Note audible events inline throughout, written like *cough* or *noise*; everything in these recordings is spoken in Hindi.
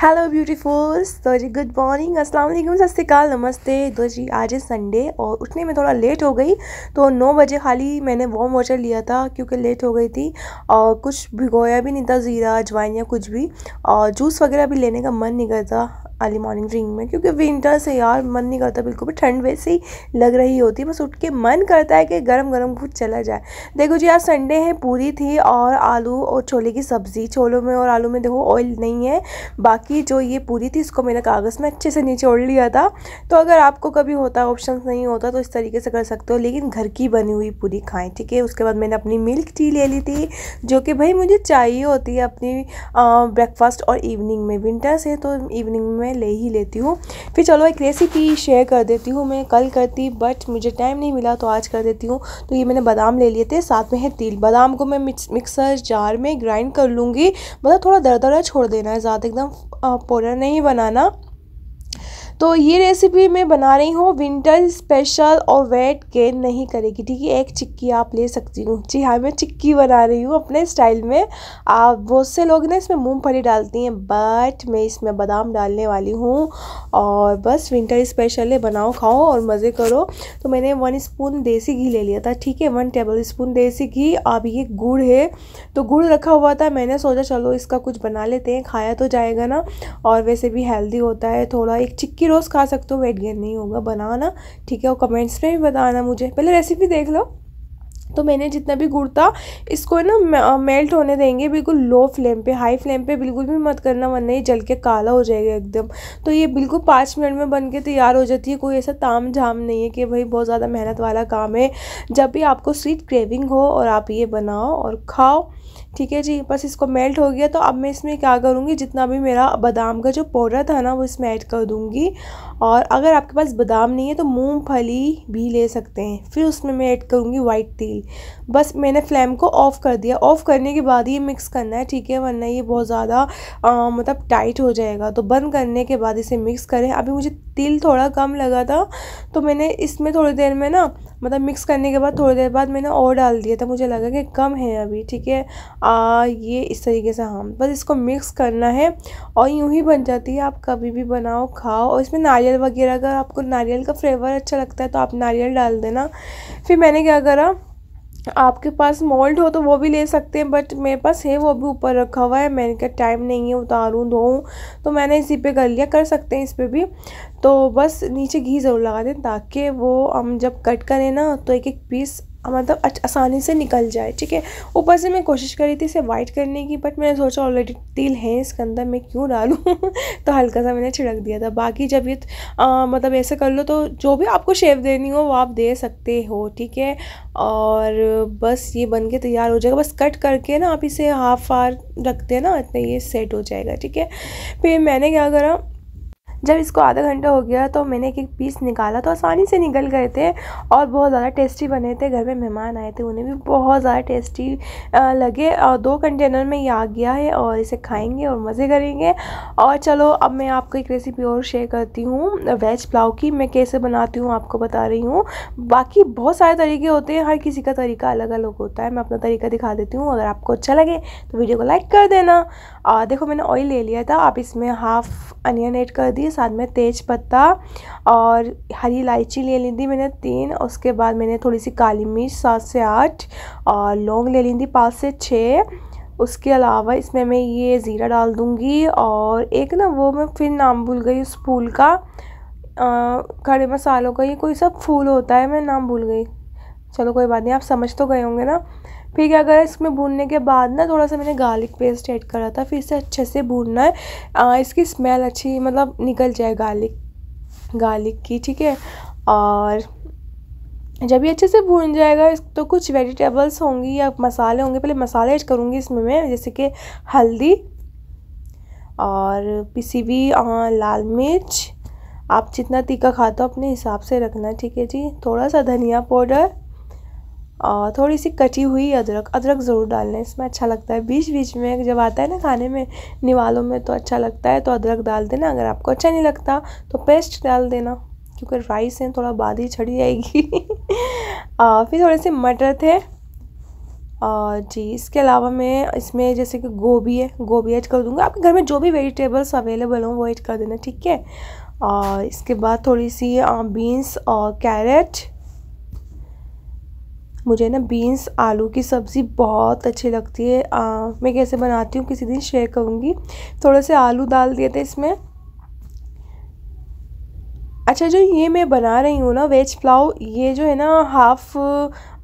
हेलो ब्यूटीफुल्स तो जी गुड मॉर्निंग अस्सलाम वालेकुम सत श्रीकाल नमस्ते तो जी आज है संडे और उठने में थोड़ा लेट हो गई तो नौ बजे खाली मैंने वॉम वाटर लिया था क्योंकि लेट हो गई थी और कुछ भिगोया भी नहीं था ज़ीरा अजवाइन या कुछ भी और जूस वगैरह भी लेने का मन नहीं करता अर्ली मॉर्निंग ड्रिंक में क्योंकि विंटर से यार मन नहीं करता बिल्कुल भी ठंड वैसे ही लग रही होती है बस उठ के मन करता है कि गरम गरम कुछ चला जाए देखो जी आज संडे है पूरी थी और आलू और छोले की सब्ज़ी छोलों में और आलू में देखो ऑयल नहीं है बाकी जो ये पूरी थी इसको मैंने कागज़ में अच्छे से निचोड़ लिया था तो अगर आपको कभी होता ऑप्शन नहीं होता तो इस तरीके से कर सकते हो लेकिन घर की बनी हुई पूरी खाएँ ठीक है उसके बाद मैंने अपनी मिल्क टी ले ली थी जो कि भाई मुझे चाहिए होती है अपनी ब्रेकफास्ट और इवनिंग में विंटर्स है तो इवनिंग में मैं ले ही लेती हूँ फिर चलो एक रेसिपी शेयर कर देती हूँ मैं कल करती बट मुझे टाइम नहीं मिला तो आज कर देती हूँ तो ये मैंने बादाम ले लिए थे साथ में है तिल बादाम को मैं मिक्सर जार में ग्राइंड कर लूँगी मतलब थोड़ा दर छोड़ देना है ज़्यादा एकदम पाउडर नहीं बनाना तो ये रेसिपी मैं बना रही हूँ विंटर स्पेशल और वेट गेन नहीं करेगी ठीक है एक चिक्की आप ले सकती हूँ जी हाँ मैं चिक्की बना रही हूँ अपने स्टाइल में आप बहुत से लोग ना इसमें मूँगफली डालती हैं बट मैं इसमें बादाम डालने वाली हूँ और बस विंटर स्पेशल है बनाओ खाओ और मज़े करो तो मैंने वन स्पून देसी घी ले लिया था ठीक है वन टेबल स्पून देसी घी अब ये गुड़ है तो गुड़ रखा हुआ था मैंने सोचा चलो इसका कुछ बना लेते हैं खाया तो जाएगा ना और वैसे भी हेल्दी होता है थोड़ा एक चिक्की रोज़ खा सकते हो वेट गेन नहीं होगा बनाना ठीक है और कमेंट्स में भी बताना मुझे पहले रेसिपी देख लो तो मैंने जितना भी गुड़ था इसको ना मेल्ट होने देंगे बिल्कुल लो फ्लेम पे हाई फ्लेम पे बिल्कुल भी मत करना वरना ये जल के काला हो जाएगा एकदम तो ये बिल्कुल पाँच मिनट में बन के तैयार हो जाती है कोई ऐसा ताम झाम नहीं है कि भाई बहुत ज़्यादा मेहनत वाला काम है जब भी आपको स्वीट क्रेविंग हो और आप ये बनाओ और खाओ ठीक है जी बस इसको मेल्ट हो गया तो अब मैं इसमें क्या करूँगी जितना भी मेरा बादाम का जो पाउडर था ना वो इसमें ऐड कर दूँगी और अगर आपके पास बादाम नहीं है तो मूंगफली भी ले सकते हैं फिर उसमें मैं ऐड करूँगी वाइट तिल बस मैंने फ्लेम को ऑफ़ कर दिया ऑफ़ करने के बाद ये मिक्स करना है ठीक है वरना ये बहुत ज़्यादा मतलब टाइट हो जाएगा तो बंद करने के बाद इसे मिक्स करें अभी मुझे तिल थोड़ा कम लगा था तो मैंने इसमें थोड़ी देर में ना मतलब मिक्स करने के बाद थोड़ी देर बाद मैंने और डाल दिया था मुझे लगा कि कम है अभी ठीक है आ, ये इस तरीके से हाँ बस इसको मिक्स करना है और यूँ ही बन जाती है आप कभी भी बनाओ खाओ और इसमें नारियल वगैरह का आपको नारियल का फ्लेवर अच्छा लगता है तो आप नारियल डाल देना फिर मैंने क्या करा आपके पास मोल्ड हो तो वो भी ले सकते हैं बट मेरे पास है वो भी ऊपर रखा हुआ है मैंने कहा टाइम नहीं है उतारूँ धोऊँ तो मैंने इसी पे कर लिया कर सकते हैं इस पर भी तो बस नीचे घी ज़रूर लगा दें ताकि वो हम जब कट करें ना तो एक एक पीस मतलब आसानी से निकल जाए ठीक है ऊपर से मैं कोशिश कर रही थी इसे वाइट करने की बट मैंने सोचा ऑलरेडी तिल है इसके अंदर मैं क्यों डालूँ *laughs* तो हल्का सा मैंने छिड़क दिया था बाकी जब ये मतलब ऐसे कर लो तो जो भी आपको शेप देनी हो वो आप दे सकते हो ठीक है और बस ये बन के तैयार हो जाएगा बस कट करके ना आप इसे हाफ आर रखते हैं ना इतना ये सेट हो जाएगा ठीक है फिर मैंने क्या करा जब इसको आधा घंटा हो गया तो मैंने एक एक पीस निकाला तो आसानी से निकल गए थे और बहुत ज़्यादा टेस्टी बने थे घर में मेहमान आए थे उन्हें भी बहुत ज़्यादा टेस्टी लगे और दो कंटेनर में ये आ गया है और इसे खाएंगे और मज़े करेंगे और चलो अब मैं आपको एक रेसिपी और शेयर करती हूँ वेज पुलाव की मैं कैसे बनाती हूँ आपको बता रही हूँ बाकी बहुत सारे तरीके होते हैं हर किसी का तरीका अलग अलग होता है मैं अपना तरीका दिखा देती हूँ अगर आपको अच्छा लगे तो वीडियो को लाइक कर देना देखो मैंने ऑयल ले लिया था आप इसमें हाफ अनियन ऐड कर दी थी साथ में तेज पत्ता और हरी इलायची ले ली थी मैंने तीन उसके बाद मैंने थोड़ी सी काली मिर्च सात से आठ और लौंग ले ली थी पाँच से छः उसके अलावा इसमें मैं ये ज़ीरा डाल दूँगी और एक ना वो मैं फिर नाम भूल गई उस फूल का खड़े मसालों का ये कोई सा फूल होता है मैं नाम भूल गई चलो कोई बात नहीं आप समझ तो गए होंगे ना फिर क्या करा इसमें भूनने के बाद ना थोड़ा सा मैंने गार्लिक पेस्ट ऐड करा था फिर इसे अच्छे से भूनना है आ, इसकी स्मेल अच्छी मतलब निकल जाए गार्लिक गार्लिक की ठीक है और जब ये अच्छे से भून जाएगा तो कुछ वेजिटेबल्स होंगी या मसाले होंगे पहले मसाले ऐड करूँगी इसमें मैं जैसे कि हल्दी और पिसी हुई लाल मिर्च आप जितना तीखा खाते हो अपने हिसाब से रखना ठीक है जी थोड़ा सा धनिया पाउडर और थोड़ी सी कटी हुई अदरक अदरक ज़रूर डाल लें इसमें अच्छा लगता है बीच बीच में जब आता है ना खाने में निवालों में तो अच्छा लगता है तो अदरक डाल देना अगर आपको अच्छा नहीं लगता तो पेस्ट डाल देना क्योंकि राइस है थोड़ा बाद ही छड़ी जाएगी *laughs* और फिर थोड़े से मटर थे और जी इसके अलावा मैं इसमें जैसे कि गोभी है गोभी ऐड कर दूँगा आपके घर में जो भी वेजिटेबल्स अवेलेबल हों वो ऐड कर देना ठीक है और इसके बाद थोड़ी सी बीन्स और कैरेट मुझे ना बीन्स आलू की सब्ज़ी बहुत अच्छी लगती है मैं कैसे बनाती हूँ किसी दिन शेयर करूँगी थोड़े से आलू डाल दिए थे इसमें अच्छा जो ये मैं बना रही हूँ ना वेज पुलाव ये जो है ना हाफ़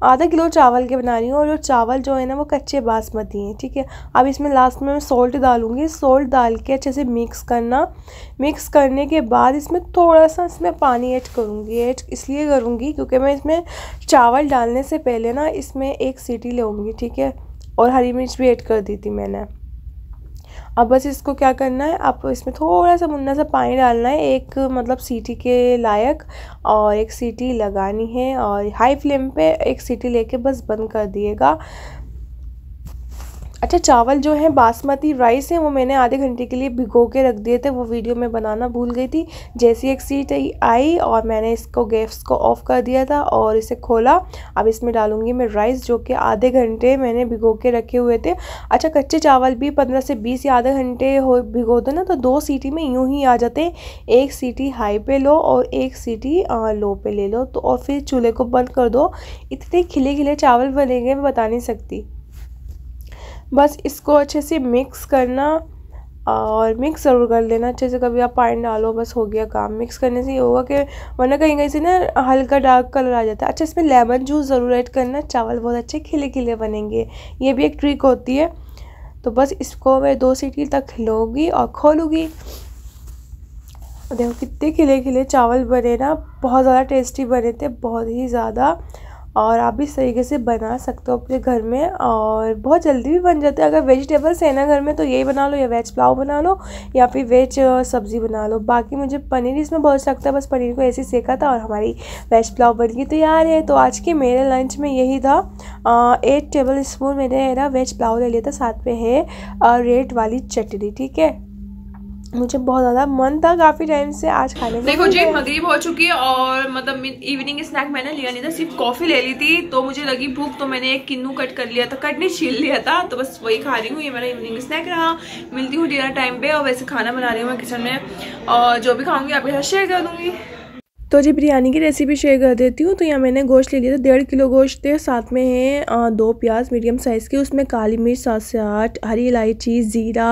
आधा किलो चावल के बना रही हूँ और जो चावल जो है ना वो कच्चे बासमती हैं ठीक है अब इसमें लास्ट में मैं सॉल्ट डालूँगी सॉल्ट डाल के अच्छे से मिक्स करना मिक्स करने के बाद इसमें थोड़ा सा इसमें पानी ऐड करूँगी ऐड इसलिए करूँगी क्योंकि मैं इसमें चावल डालने से पहले ना इसमें एक सीटी लूँगी ठीक है और हरी मिर्च भी ऐड कर दी थी मैंने अब बस इसको क्या करना है आपको इसमें थोड़ा सा मुन्ना सा पानी डालना है एक मतलब सीटी के लायक और एक सीटी लगानी है और हाई फ्लेम पे एक सीटी लेके बस बंद कर दिएगा अच्छा चावल जो है बासमती राइस है वो मैंने आधे घंटे के लिए भिगो के रख दिए थे वो वीडियो में बनाना भूल गई थी जैसी एक सीट आई और मैंने इसको गैस को ऑफ़ कर दिया था और इसे खोला अब इसमें डालूंगी मैं राइस जो कि आधे घंटे मैंने भिगो के रखे हुए थे अच्छा कच्चे चावल भी पंद्रह से बीस या आधे घंटे हो भिगो दो ना तो दो सीटी में यूँ ही आ जाते एक सीटी हाई पे लो और एक सीटी लो पे ले लो तो और फिर चूल्हे को बंद कर दो इतने खिले खिले चावल बनेंगे मैं बता नहीं सकती बस इसको अच्छे से मिक्स करना और मिक्स ज़रूर कर लेना अच्छे से कभी आप पानी डालो बस हो गया काम मिक्स करने से ये होगा कि वरना कहीं कहीं से ना हल्का डार्क कलर आ जाता है अच्छा इसमें लेमन जूस ज़रूर ऐड करना चावल बहुत अच्छे खिले खिले बनेंगे ये भी एक ट्रिक होती है तो बस इसको मैं दो सीटी तक खिलूँगी और खोलूँगी देखो कितने खिले खिले चावल बने ना बहुत ज़्यादा टेस्टी बने थे बहुत ही ज़्यादा और आप इस तरीके से बना सकते हो अपने घर में और बहुत जल्दी भी बन जाते हैं अगर वेजिटेबल्स है ना घर में तो यही बना लो या वेज पुलाव बना लो या फिर वेज सब्ज़ी बना लो बाकी मुझे पनीर इसमें बहुत अच्छा लगता है बस पनीर को ऐसे ही सेका था और हमारी वेज पुलाव बन गई तो यार है तो आज के मेरे लंच में यही था एट टेबल स्पून मैंने ना वेज पुलाव ले लिया था साथ में है रेड वाली चटनी ठीक है मुझे बहुत ज़्यादा मन था काफ़ी टाइम से आज खाने में देखो जी मगरीब हो चुकी है और मतलब इवनिंग स्नैक मैंने लिया नहीं था सिर्फ कॉफ़ी ले ली थी तो मुझे लगी भूख तो मैंने एक किन्नू कट कर लिया था कट नहीं छील लिया था तो बस वही खा रही हूँ ये मेरा इवनिंग स्नैक रहा मिलती हूँ डिनर टाइम पर और वैसे खाना बना रही हूँ मैं किचन में और जो भी खाऊंगी आपके साथ शेयर कर दूंगी तो जी बिरयानी की रेसिपी शेयर कर देती हूँ तो यहाँ मैंने गोश्त ले लिया था डेढ़ किलो गोश्त थे साथ में है दो प्याज मीडियम साइज़ की उसमें काली मिर्च सात से आठ हरी इलायची ज़ीरा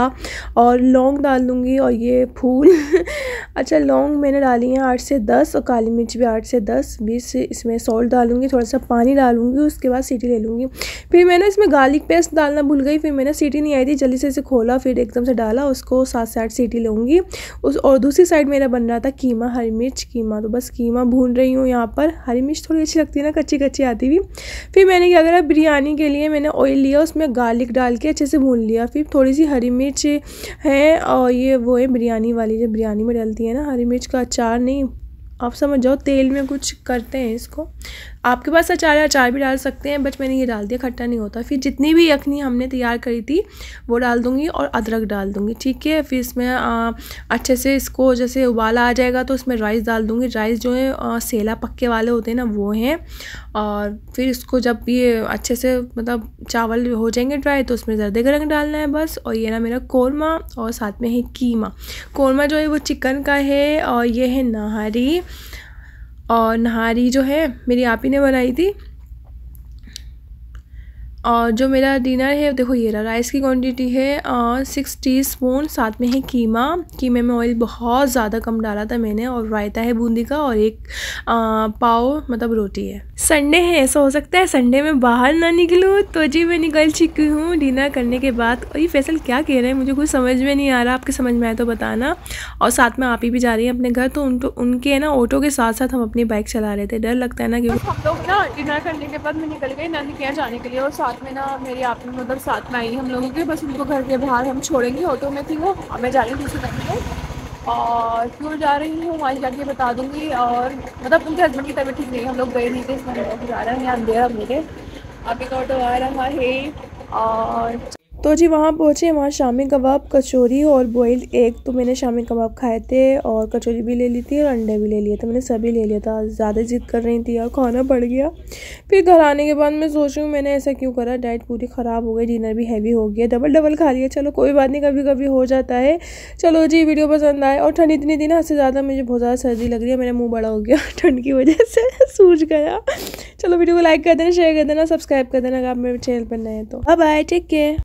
और लौंग डाल दूँगी और ये फूल *laughs* अच्छा लौंग मैंने डाली है आठ से दस और काली मिर्च भी आठ से दस बीस इसमें सॉल्ट डालूंगी थोड़ा सा पानी डालूंगी उसके बाद सीटी ले लूँगी फिर मैंने इसमें गार्लिक पेस्ट डालना भूल गई फिर मैंने सीटी नहीं आई थी जल्दी से इसे खोला फिर एकदम से डाला उसको सात से आठ सीटी लूँगी उस और दूसरी साइड मेरा बन रहा था कीमा हरी मिर्च कीमा तो बस कीमा भून रही हूँ यहाँ पर हरी मिर्च थोड़ी अच्छी लगती है ना कच्ची कच्ची आती हुई फिर मैंने क्या करा बिरयानी के लिए मैंने ऑयल लिया उसमें गार्लिक डाल के अच्छे से भून लिया फिर थोड़ी सी हरी मिर्च है और ये वो है बिरयानी वाली जो बिरयानी में डलती है ना हरी मिर्च का अचार नहीं आप समझ जाओ तेल में कुछ करते हैं इसको आपके पास अचार या अचार भी डाल सकते हैं बट मैंने ये डाल दिया खट्टा नहीं होता फिर जितनी भी यखनी हमने तैयार करी थी वो डाल दूँगी और अदरक डाल दूँगी ठीक है फिर इसमें आ, अच्छे से इसको जैसे उबाला आ जाएगा तो उसमें राइस डाल दूँगी राइस जो है आ, सेला पक्के वाले होते हैं ना वो हैं और फिर इसको जब ये अच्छे से मतलब चावल हो जाएंगे ड्राई तो उसमें जर्दे गरंग डालना है बस और ये ना मेरा कौरमा और साथ में है कीमा कौरमा जो है वो चिकन का है और ये है नहारी और नहारी जो है मेरी आप ही ने बनाई थी और जो मेरा डिनर है देखो ये रहा राइस की क्वांटिटी है सिक्स टी स्पून साथ में है कीमा कीमे में ऑयल बहुत ज़्यादा कम डाला था मैंने और रायता है बूंदी का और एक आ, पाव मतलब रोटी है संडे है ऐसा हो सकता है संडे में बाहर ना निकलूँ तो जी मैं निकल चुकी हूँ डिनर करने के बाद और ये फैसल क्या कह रहे हैं मुझे कुछ समझ में नहीं आ रहा आपके समझ में आए तो बताना और साथ में आप ही भी जा रही हैं अपने घर तो तो उनके ना ऑटो के साथ साथ हम अपनी बाइक चला रहे थे डर लगता है ना क्योंकि हम लोग ना डिनर करने के बाद मैं निकल गई नानी के जाने के लिए और साथ में ना मेरी आप मतलब साथ में आई हम लोगों के बस उनको घर के बाहर हम छोड़ेंगे ऑटो में थी वो मैं जा रही हूँ दूसरे बैंक में और क्यों जा रही हूँ वहाँ जाके बता दूँगी और मतलब उनके हस्बैंड की तबीयत ठीक नहीं हम लोग गए नहीं थे इसमें जा रहे हैं यहाँ अंधेरा मेरे अभी ऑटो आ रहा है और तो जी वहाँ पहुँचे वहाँ शामी कबाब कचौरी और बॉइल्ड एग तो मैंने शामी कबाब खाए थे और कचौरी भी ले ली थी और अंडे भी ले लिए थे मैंने सभी ले लिया था ज़्यादा जिद कर रही थी और खाना पड़ गया फिर घर आने के बाद मैं सोच रही हूँ मैंने ऐसा क्यों करा डाइट पूरी ख़राब हो गई डिनर भी हैवी हो गया डबल डबल खा लिया चलो कोई बात नहीं कभी कभी हो जाता है चलो जी वीडियो पसंद आए और ठंड इतनी थी ना इससे ज़्यादा मुझे बहुत ज़्यादा सर्दी लग रही है मेरा मुँह बड़ा हो गया *laughs* ठंड की वजह से *laughs* सूझ गया चलो वीडियो को लाइक कर देना शेयर कर देना सब्सक्राइब कर देना अगर आप मेरे चैनल पर नए तो अब आए टेक केयर